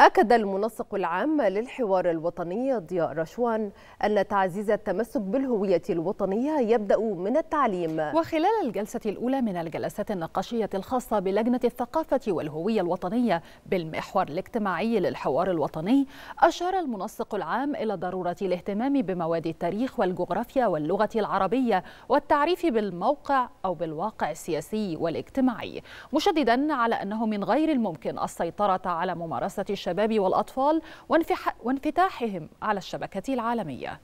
أكد المنسق العام للحوار الوطني ضياء رشوان أن تعزيز التمسك بالهوية الوطنية يبدأ من التعليم وخلال الجلسة الأولى من الجلسات النقاشية الخاصة بلجنة الثقافة والهوية الوطنية بالمحور الاجتماعي للحوار الوطني أشار المنسق العام إلى ضرورة الاهتمام بمواد التاريخ والجغرافيا واللغة العربية والتعريف بالموقع أو بالواقع السياسي والاجتماعي مشددا على أنه من غير الممكن السيطرة على ممارسة الشرع الشباب والأطفال وانفتاحهم على الشبكة العالمية